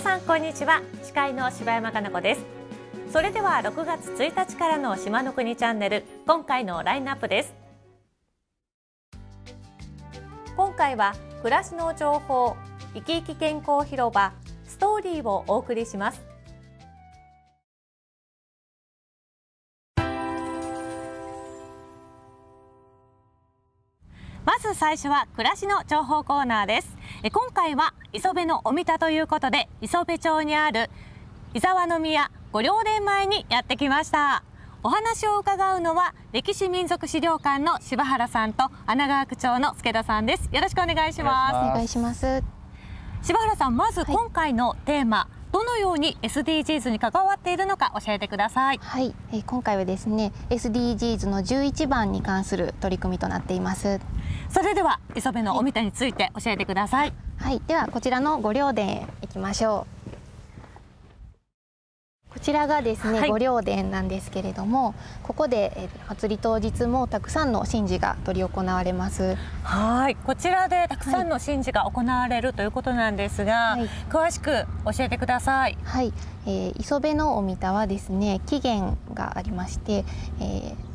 さんこんにちは司会の柴山加奈子ですそれでは6月1日からの島の国チャンネル今回のラインナップです今回は暮らしの情報生き生き健康広場ストーリーをお送りしますまず最初は暮らしの情報コーナーですえ今回は磯部のおみたということで磯部町にある伊沢宮御陵殿前にやってきましたお話を伺うのは歴史民族資料館の柴原さんと穴川区長の助田さんですよろしくお願いしますお願いします柴原さんまず今回のテーマ、はいどのように SDGs に関わっているのか教えてください。はい、え今回はですね SDGs の11番に関する取り組みとなっています。それでは磯部のおみたについて教えてください。はい、はい、ではこちらのご両殿へ行きましょう。こちらがですね、御霊殿なんですけれどもここで祭り当日もたくさんの神事が執り行われますはいこちらでたくさんの神事が行われるということなんですが、はい、詳しく教えてくださいはい、えー、磯辺の御御はですね起源がありまして、えー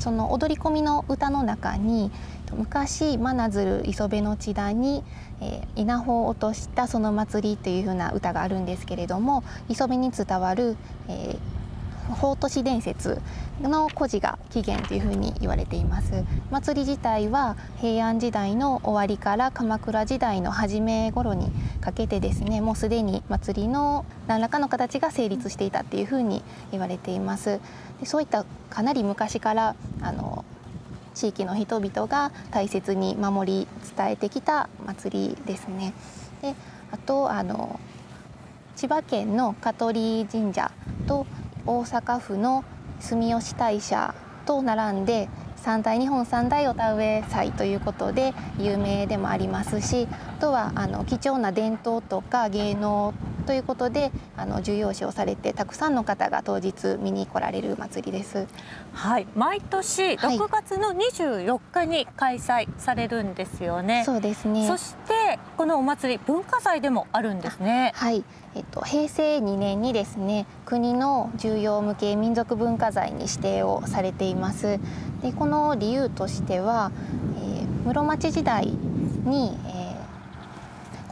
その踊り込みの歌の中に昔真鶴磯辺の地田に、えー、稲穂を落としたその祭りというふうな歌があるんですけれども磯辺に伝わる、えー、法都市伝説の故事が起源というふうに言われています祭り自体は平安時代の終わりから鎌倉時代の初め頃にかけてですねもうすでに祭りの何らかの形が成立していたっていうふうに言われていますでそういったかなり昔からあの地域の人々が大切に守り伝えてきた祭りですねであとあの千葉県の香取神社と大阪府の住吉大社と並んで三大日本三大お田植え祭ということで有名でもありますしあとはあの貴重な伝統とか芸能ということであの重要視をされてたくさんの方が当日見に来られる祭りです。はい、毎年6月の24日に開催されるんですよね。はい、そうですね。そしてこのお祭り文化祭でもあるんですね。はい。えっと、平成2年にですね国の重要無形民族文化財に指定をされていますでこの理由としては、えー、室町時代に、え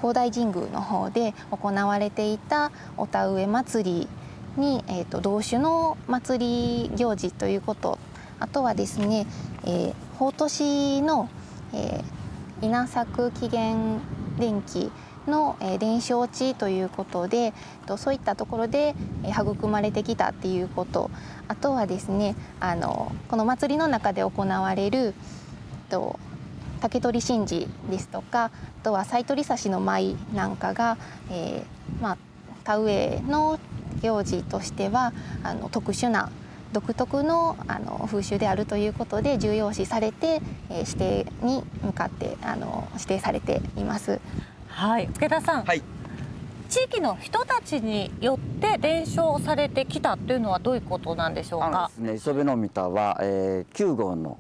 高大神宮の方で行われていたお田植え祭りに、えーと、同種の祭り行事ということあとはですね、えー、法都市の、えー、稲作起源電気の、えー、伝承地ということで、えー、とそういったところで、えー、育まれてきたっていうことあとはですねあのこの祭りの中で行われる、えー、と竹取神事ですとかあとは斎り刺しの舞なんかが、えー、まあ、田植えの行事としてはあの特殊な独特のあの風習であるということで重要視されて、えー、指定に向かってあの指定されています。はい、福田さん、はい地域の人たちによって伝承されてきたというのはどういうことなんでしょうか。ね、磯辺の三田は、えー、9号の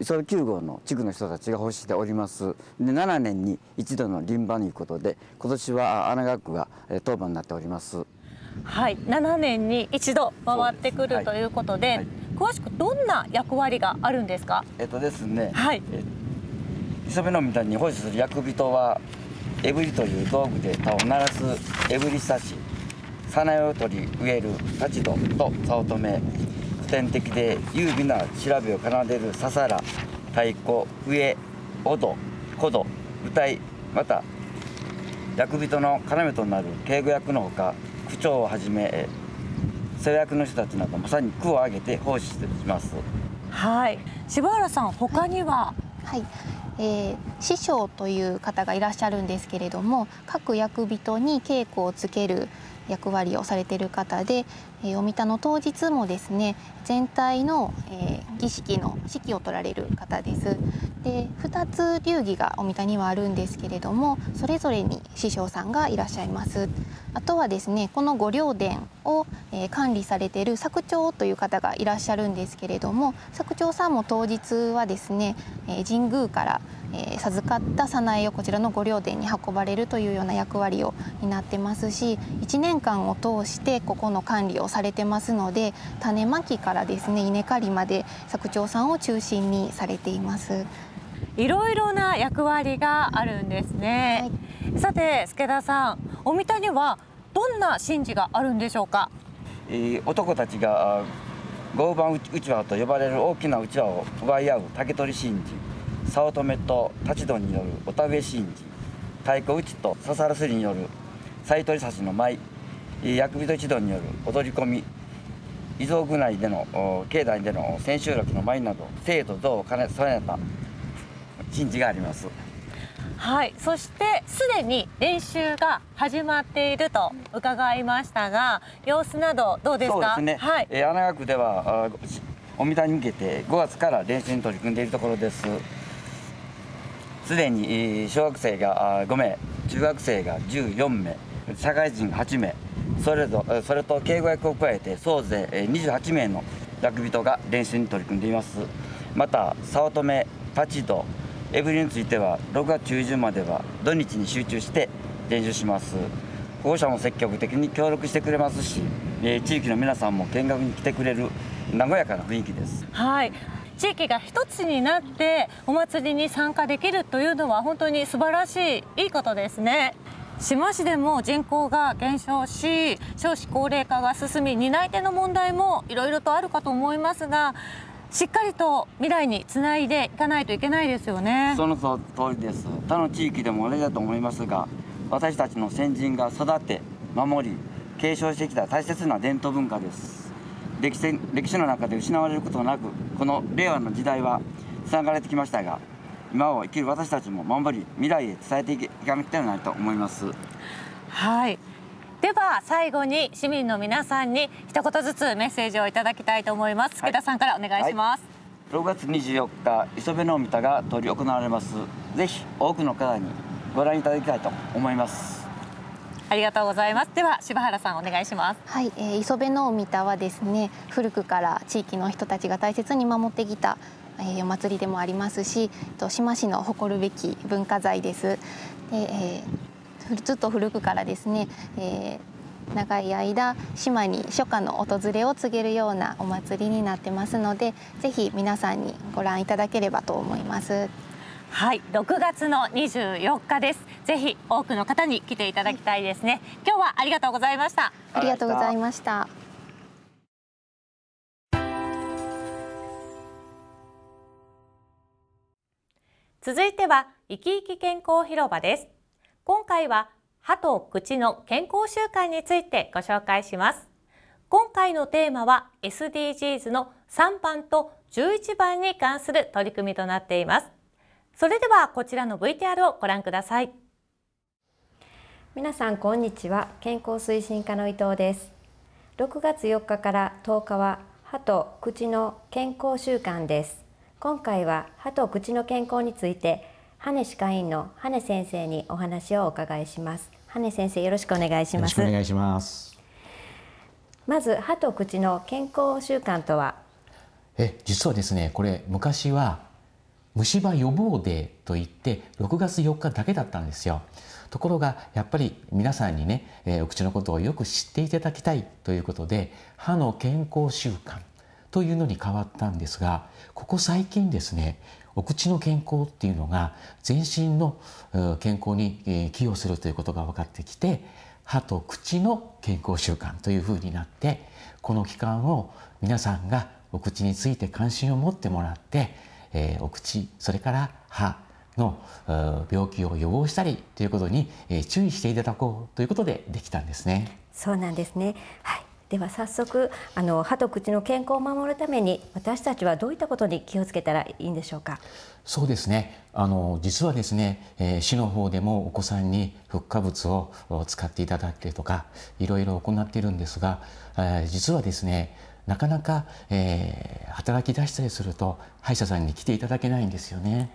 磯部9号の地区の人たちが欲しております。で7年に一度の臨場ということで今年は穴学区が、えー、当番になっております。はい、7年に一度回ってくる、ということで、はい、詳しくどんな役割があるんですか。えっとですね。はい。磯辺の三田に保守する役人はエブリという道具で他を鳴らすエブリサしさなよトり植えるタちドと早乙め古典的で優美な調べを奏でるささら太鼓笛音鼓道歌いまた役人の要となる敬語役のほか区長をはじめ世話役の人たちなどまさに句を挙げて奉仕していますはい柴原さん他には、はいえー師匠という方がいらっしゃるんですけれども各役人に稽古をつける役割をされてる方で、えー、おみたの当日もですね全体の、えー、儀式の指揮を取られる方です。で2つ流儀がおみたにはあるんですけれどもそれぞれに師匠さんがいらっしゃいます。あとはですねこの御陵殿を、えー、管理されている作長という方がいらっしゃるんですけれども作長さんも当日はですね、え神宮からえー、授かった早苗をこちらの御陵殿に運ばれるというような役割を担ってますし1年間を通してここの管理をされてますので種まきからですね稲刈りまで作長さんを中心にされています。いろいろな役割があるんですね、はい、さて助田さんお見たにはどんな神事があるんでしょうか、えー、男たちが合板うちわと呼ばれる大きなうちわを奪い合う竹取神事早乙女と刀殿によるお試し神事太鼓打ちと笹原すりによる斎藤差の舞薬人一同による踊り込み伊蔵宮内での境内での千秋楽の舞など生と像を兼ね備えた神事がありますはいそしてすでに練習が始まっていると伺いましたが様子などどうですかそうですね、はい、え穴学ではお見たに向けて5月から練習に取り組んでいるところですすでに小学生が5名中学生が14名社会人8名それぞそれと敬語役を加えて総勢28名の楽人が練習に取り組んでいますまた早乙女パチドエブリについては6月中旬までは土日に集中して練習します保護者も積極的に協力してくれますし地域の皆さんも見学に来てくれる和やかな雰囲気ですはい地域が一つになってお祭りに参加できるというのは本当に素晴らしいいいことですね。志摩市でも人口が減少し少子高齢化が進み担い手の問題もいろいろとあるかと思いますがしっかりと未来につないでいかないといけないですよねその通りです他の地域でも同じだと思いますが私たちの先人が育て守り継承してきた大切な伝統文化です歴史歴史の中で失われることなくこの令和の時代はつながれてきましたが今を生きる私たちも守り未来へ伝えていかなきゃはないと思いますはいでは最後に市民の皆さんに一言ずつメッセージをいただきたいと思います、は田さんからお願いします、はい、6月24日磯辺の御田が執り行われますぜひ多くの方にご覧いただきたいと思いますありがとうございます。では柴原さんお願いします。はい、えー、磯部の御田はですね、古くから地域の人たちが大切に守ってきた。えー、お祭りでもありますし、と志摩市の誇るべき文化財です。で、えー、ずっと古くからですね、えー、長い間島に初夏の訪れを告げるようなお祭りになってますのでぜひ皆さんにご覧いただければと思いますはい6月の24日ですぜひ多くの方に来ていただきたいですね今日はありがとうございましたありがとうございました続いては生き生き健康広場です今回は歯と口の健康習慣についてご紹介します今回のテーマは SDGs の3番と11番に関する取り組みとなっていますそれではこちらの VTR をご覧ください皆さんこんにちは健康推進課の伊藤です6月4日から10日は歯と口の健康習慣です今回は歯と口の健康について羽根歯科医院の羽根先生にお話をお伺いします羽根先生よろしくお願いしますお願いしますまず歯と口の健康習慣とはえ実はですねこれ昔は虫歯予防デーといって6月4日だけだったんですよ。ところがやっぱり皆さんにね、えー、お口のことをよく知っていただきたいということで歯の健康習慣というのに変わったんですがここ最近ですねお口の健康っていうのが全身の健康に寄与するということが分かってきて歯と口の健康習慣というふうになってこの期間を皆さんがお口について関心を持ってもらってえー、お口それから歯の病気を予防したりということに、えー、注意していただこうということでできたんですね。そうなんですね、はい、では早速あの歯と口の健康を守るために私たちはどういったことに気をつけたらいいんでしょうかそうですねあの実はですね、えー、市の方でもお子さんに復化物を使っていただいりとかいろいろ行っているんですが、えー、実はですねなかなか、えー、働き出したりすると歯医者さんに来ていただけないんですよね。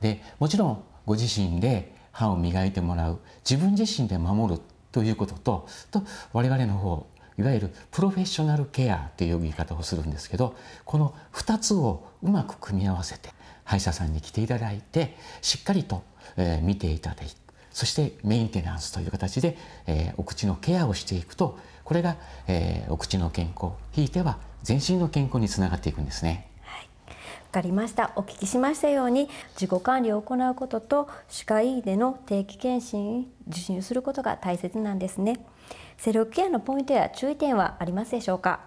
でもちろんご自身で歯を磨いてもらう自分自身で守るということとと我々の方いわゆるプロフェッショナルケアという呼び方をするんですけどこの2つをうまく組み合わせて歯医者さんに来ていただいてしっかりと、えー、見ていただいてそしてメンテナンスという形で、えー、お口のケアをしていくとこれが、えー、お口の健康ひいては全身の健康につながっていくんですね。わかりましたお聞きしましたように自己管理を行うことと歯科医での定期検診受診することが大切なんですねセルフケアのポイントや注意点はありますでしょうか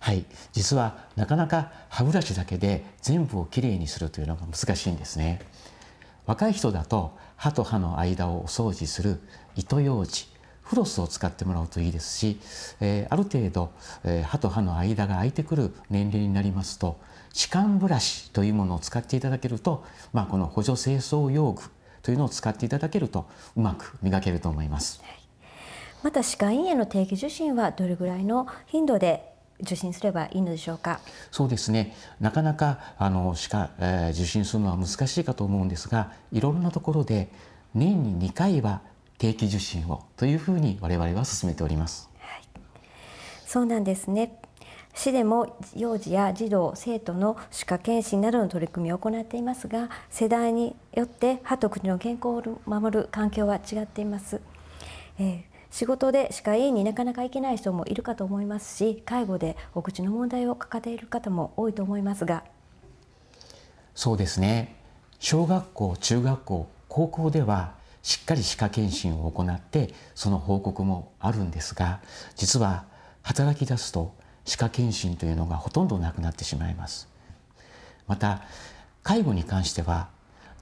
はい実はなかなか歯ブラシだけで全部をきれいにするというのが難しいんですね若い人だと歯と歯の間をお掃除する糸ようじフロスを使ってもらうといいですし、えー、ある程度、えー、歯と歯の間が空いてくる年齢になりますと歯間ブラシというものを使っていただけると、まあ、この補助清掃用具というのを使っていただけるとうまく磨けると思います。また歯科医院への定期受診はどれぐらいの頻度で受診すればいいのでしょうかそうですねなかなかあの歯科、えー、受診するのは難しいかと思うんですがいろんなところで年に2回は定期受診をというふうに我々は進めております。はい、そうなんですね市でも幼児や児童生徒の歯科検診などの取り組みを行っていますが世代によって歯と口の健康を守る環境は違っています、えー、仕事で歯科医院になかなか行けない人もいるかと思いますし介護でお口の問題を抱えている方も多いと思いますがそうですね小学校中学校高校ではしっかり歯科検診を行ってその報告もあるんですが実は働き出すと歯科検診というのがほとんどなくなってしまいますまた介護に関しては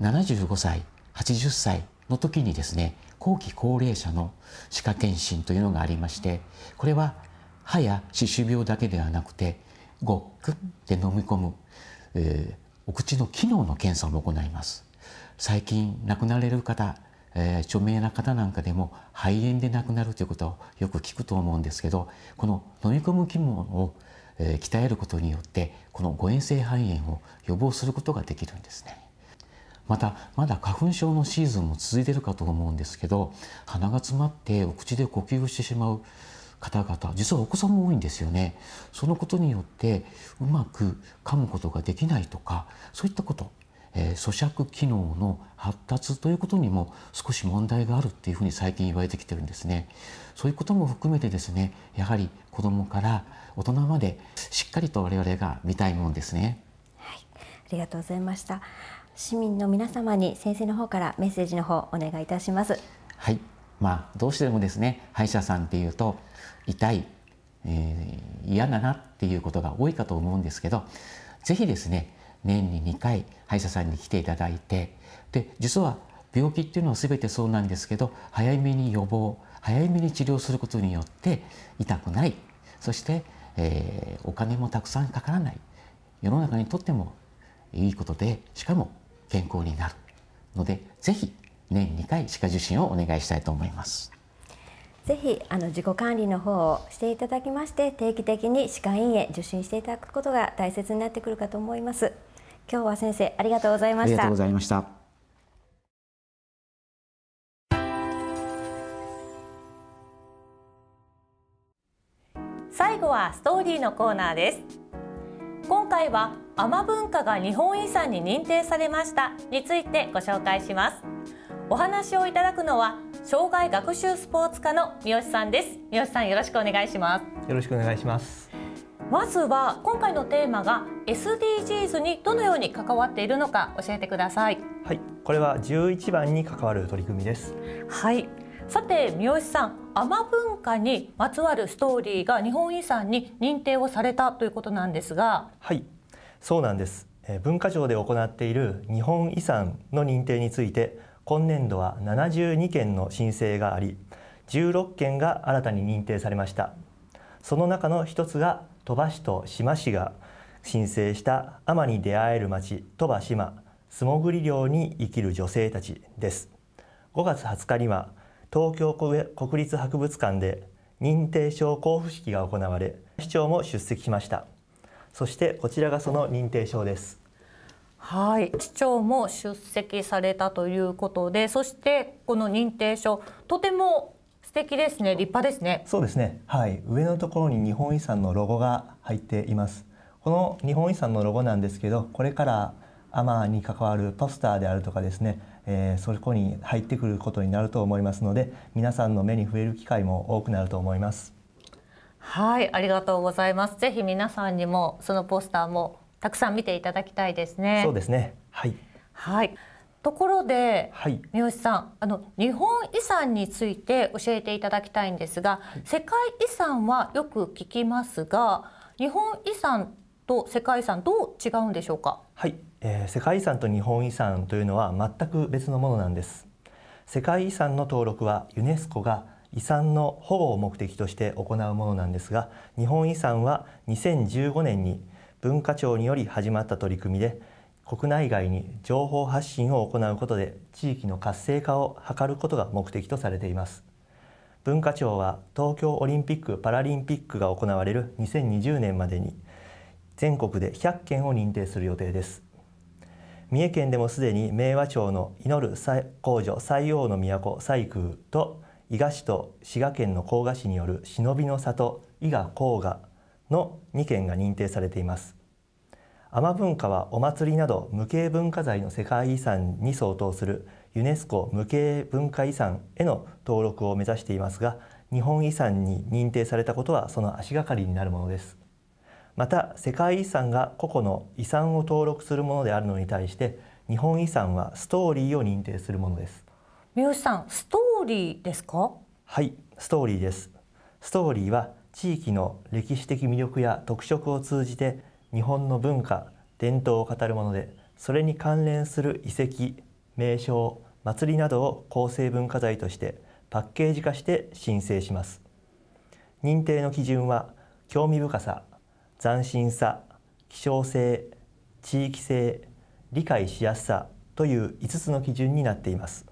75歳80歳の時にですね後期高齢者の歯科検診というのがありましてこれは歯や歯周病だけではなくてごっくって飲み込む、えー、お口の機能の検査も行います最近亡くなられる方えー、著名な方なんかでも肺炎で亡くなるということをよく聞くと思うんですけどこの飲み込む機能を、えー、鍛えることによってこの誤嚥性肺炎を予防することができるんですね。またまだ花粉症のシーズンも続いてるかと思うんですけど鼻が詰まってお口で呼吸をしてしまう方々実はお子さんも多いんですよねそのことによってうまく噛むことができないとかそういったことえー、咀嚼機能の発達ということにも少し問題があるっていうふうに最近言われてきてるんですね。そういうことも含めてですねやはり子どもから大人までしっかりと我々が見たいもんですね。はい、ありがとうございました市民の皆様に先生の方からメッセージの方お願いいたします。はいまあ、どうしてもですね歯医者さんっていうと痛い、えー、嫌だなっていうことが多いかと思うんですけどぜひですね年に2回歯医者さんに来ていただいてで実は病気っていうのは全てそうなんですけど早めに予防早めに治療することによって痛くないそして、えー、お金もたくさんかからない世の中にとってもいいことでしかも健康になるので是非年2回歯科受診をお願いしたいと思います。ぜひあの自己管理の方をしていただきまして定期的に歯科医院へ受診していただくことが大切になってくるかと思います。今日は先生ありがとうございましたありがとうございました最後はストーリーのコーナーです今回はアマ文化が日本遺産に認定されましたについてご紹介しますお話をいただくのは障害学習スポーツ科の三好さんです三好さんよろしくお願いしますよろしくお願いしますまずは今回のテーマが SDGs にどのように関わっているのか教えてくださいはいこれは11番に関わる取り組みですはいさて三好さんアマ文化にまつわるストーリーが日本遺産に認定をされたということなんですがはいそうなんです文化庁で行っている日本遺産の認定について今年度は72件の申請があり16件が新たに認定されましたその中の一つが鳥羽市と志摩市が申請した天に出会える町鳥羽島素潜り漁に生きる女性たちです5月20日には東京国立博物館で認定証交付式が行われ市長も出席しましたそしてこちらがその認定証ですはい市長も出席されたということでそしてこの認定証とても素敵ですね立派ですねそうですねはい上のところに日本遺産のロゴが入っていますこの日本遺産のロゴなんですけどこれからアマーに関わるポスターであるとかですね、えー、そこに入ってくることになると思いますので皆さんの目に触れる機会も多くなると思いますはいありがとうございますぜひ皆さんにもそのポスターもたくさん見ていただきたいですねそうですねはいはいところで、はい、三好さんあの日本遺産について教えていただきたいんですが、はい、世界遺産はよく聞きますが日本遺産と世界遺産どう違うんでしょうかはい、えー、世界遺産と日本遺産というのは全く別のものなんです世界遺産の登録はユネスコが遺産の保護を目的として行うものなんですが日本遺産は2015年に文化庁により始まった取り組みで国内外に情報発信を行うことで地域の活性化を図ることが目的とされています文化庁は東京オリンピック・パラリンピックが行われる2020年までに全国で100件を認定する予定です三重県でもすでに明和町の祈る工女西王の都西空と伊賀市と滋賀県の甲賀市による忍びの里伊賀甲賀の2件が認定されています海文化はお祭りなど無形文化財の世界遺産に相当するユネスコ無形文化遺産への登録を目指していますが日本遺産に認定されたことはその足がかりになるものですまた世界遺産が個々の遺産を登録するものであるのに対して日本遺産はストーリーを認定するものです三好さんストーリーですかはいストーリーですストーリーは地域の歴史的魅力や特色を通じて日本の文化伝統を語るものでそれに関連する遺跡名称祭りなどを構成文化財としてパッケージ化して申請します認定の基準は興味深さ斬新さ希少性地域性理解しやすさという5つの基準になっています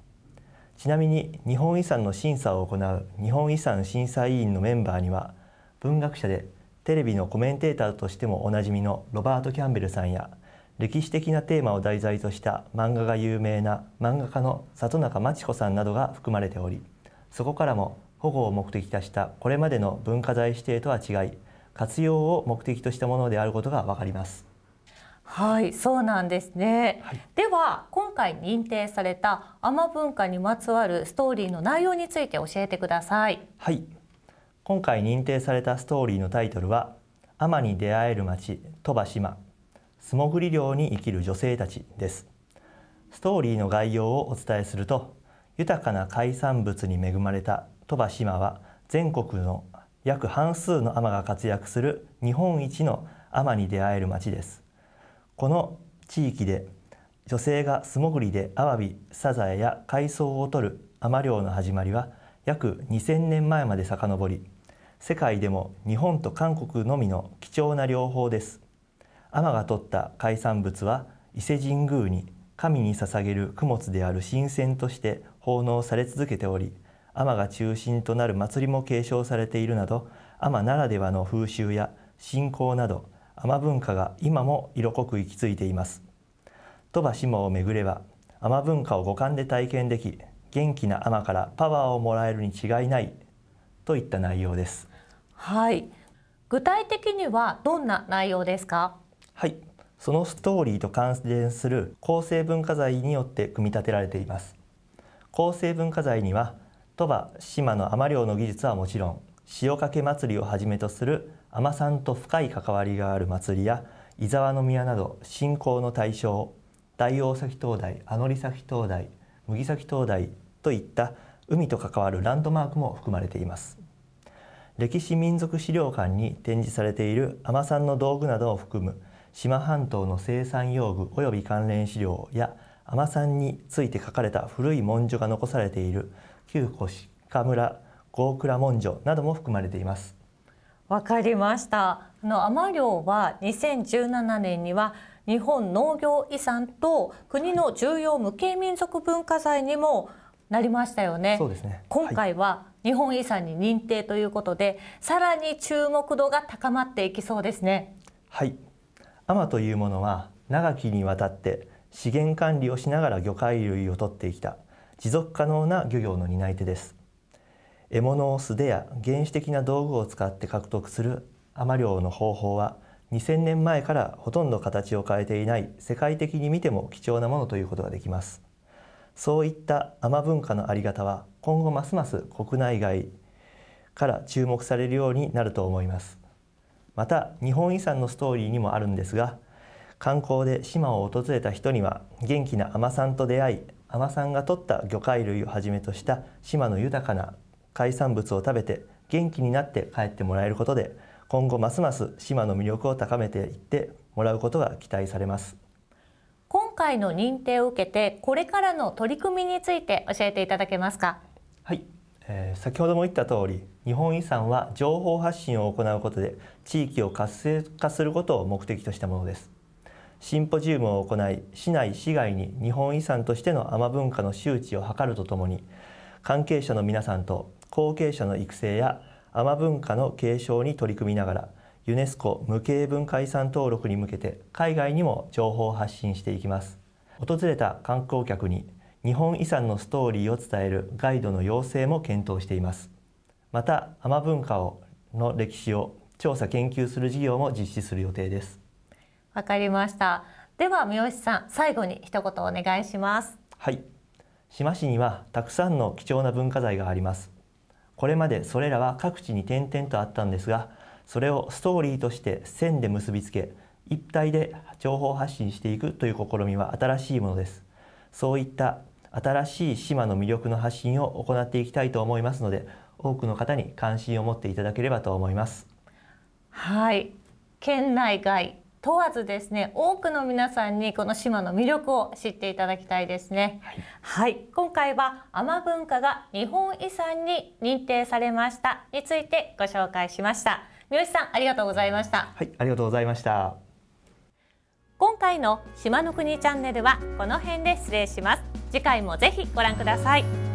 ちなみに日本遺産の審査を行う日本遺産審査委員のメンバーには文学者でテレビのコメンテーターとしてもおなじみのロバート・キャンベルさんや歴史的なテーマを題材とした漫画が有名な漫画家の里中真知子さんなどが含まれておりそこからも保護を目的としたこれまでの文化財指定とは違い活用を目的としたものであることがわかりますはいそうなんですね、はい、では今回認定された海女文化にまつわるストーリーの内容について教えてくださいはい今回認定されたストーリーのタイトルは「天に出会える町鳥羽島素潜り漁に生きる女性たち」ですストーリーの概要をお伝えすると豊かな海産物に恵まれた鳥羽島は全国の約半数の海が活躍する日本一の海に出会える町ですこの地域で女性が素潜りでアワビサザエや海藻を取る海漁の始まりは約2000年前まで遡り世界でも日本と韓国のみの貴重な療法です天が取った海産物は伊勢神宮に神に捧げる供物である神仙として奉納され続けており天が中心となる祭りも継承されているなど天ならではの風習や信仰など天文化が今も色濃く息づいています鳥羽下をめぐれば天文化を五感で体験でき元気な海からパワーをもらえるに違いないといった内容です。はい。具体的にはどんな内容ですか。はい。そのストーリーと関連する構成文化財によって組み立てられています。構成文化財には鳥羽島の海漁の技術はもちろん塩かけ祭りをはじめとする海さんと深い関わりがある祭りや伊沢宮など信仰の対象大王崎灯台、アノリ崎灯台、麦崎灯台といった海と関わるランドマークも含まれています歴史民族資料館に展示されている海女さんの道具などを含む島半島の生産用具及び関連資料や海女さんについて書かれた古い文書が残されている旧鹿村郷倉文書なども含まれていますわかりましたあの海女漁は2017年には日本農業遺産と国の重要無形民族文化財にもなりましたよね。そうですね今回は日本遺産に認定ということで、はい、さらに注目度が高まっていきそうですね。はい。天というものは長きにわたって資源管理をしながら魚介類を取ってきた持続可能な漁業の担い手です。獲物を素手や原始的な道具を使って獲得するアマ漁の方法は2000年前からほとんど形を変えていない世界的に見ても貴重なものということができますそういった海女文化のあり方は今後ますます国内外から注目されるようになると思いますまた日本遺産のストーリーにもあるんですが観光で島を訪れた人には元気な海女さんと出会い海女さんが取った魚介類をはじめとした島の豊かな海産物を食べて元気になって帰ってもらえることで今後ますます島の魅力を高めていってもらうことが期待されます今回の認定を受けてこれからの取り組みについて教えていただけますかはい、えー、先ほども言った通り日本遺産は情報発信を行うことで地域を活性化することを目的としたものですシンポジウムを行い市内市外に日本遺産としての海文化の周知を図るとともに関係者の皆さんと後継者の育成やアマ文化の継承に取り組みながらユネスコ無形文化遺産登録に向けて海外にも情報を発信していきます訪れた観光客に日本遺産のストーリーを伝えるガイドの要請も検討していますまたアマ文化をの歴史を調査研究する事業も実施する予定ですわかりましたでは三好さん最後に一言お願いしますはい志摩市にはたくさんの貴重な文化財がありますこれまでそれらは各地に点々とあったんですがそれをストーリーとして線で結びつけ一体で情報発信していくという試みは新しいものですそういった新しい島の魅力の発信を行っていきたいと思いますので多くの方に関心を持っていただければと思いますはい県内外問わずですね多くの皆さんにこの島の魅力を知っていただきたいですね、はい、はい、今回は雨文化が日本遺産に認定されましたについてご紹介しました三好さんありがとうございましたはいありがとうございました今回の島の国チャンネルはこの辺で失礼します次回もぜひご覧ください